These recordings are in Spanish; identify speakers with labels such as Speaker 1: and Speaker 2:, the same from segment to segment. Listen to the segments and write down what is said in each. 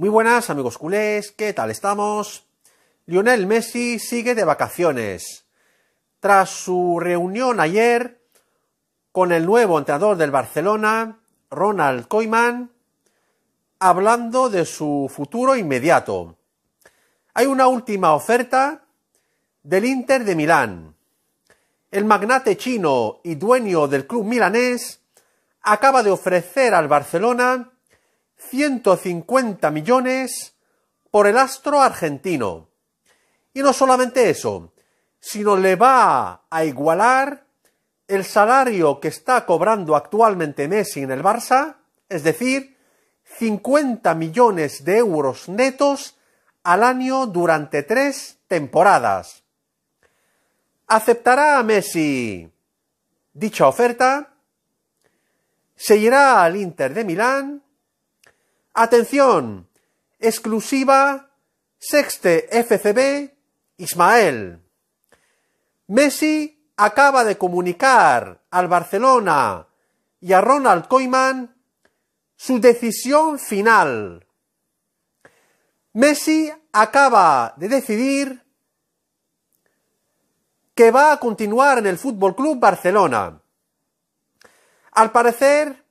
Speaker 1: Muy buenas amigos culés, ¿qué tal estamos? Lionel Messi sigue de vacaciones. Tras su reunión ayer con el nuevo entrenador del Barcelona, Ronald Koeman, hablando de su futuro inmediato. Hay una última oferta del Inter de Milán. El magnate chino y dueño del club milanés acaba de ofrecer al Barcelona 150 millones por el astro argentino. Y no solamente eso, sino le va a igualar el salario que está cobrando actualmente Messi en el Barça, es decir, 50 millones de euros netos al año durante tres temporadas. ¿Aceptará a Messi dicha oferta? ¿Se irá al Inter de Milán? Atención, exclusiva Sexte FCB Ismael. Messi acaba de comunicar al Barcelona y a Ronald Koeman su decisión final. Messi acaba de decidir que va a continuar en el Fútbol Club Barcelona. Al parecer,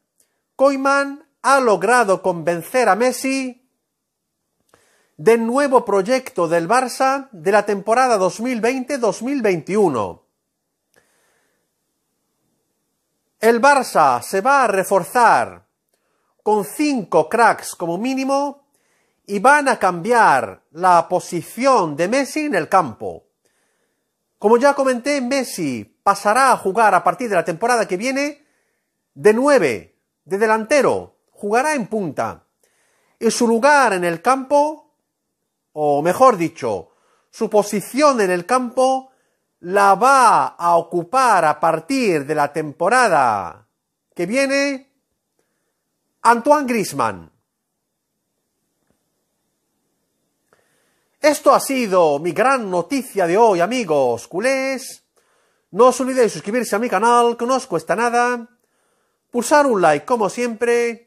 Speaker 1: Koeman ha logrado convencer a Messi del nuevo proyecto del Barça de la temporada 2020-2021. El Barça se va a reforzar con cinco cracks como mínimo y van a cambiar la posición de Messi en el campo. Como ya comenté, Messi pasará a jugar a partir de la temporada que viene de nueve, de delantero, jugará en punta y su lugar en el campo, o mejor dicho, su posición en el campo la va a ocupar a partir de la temporada que viene Antoine Grisman. Esto ha sido mi gran noticia de hoy, amigos culés. No os olvidéis suscribirse a mi canal, que no os cuesta nada. Pulsar un like, como siempre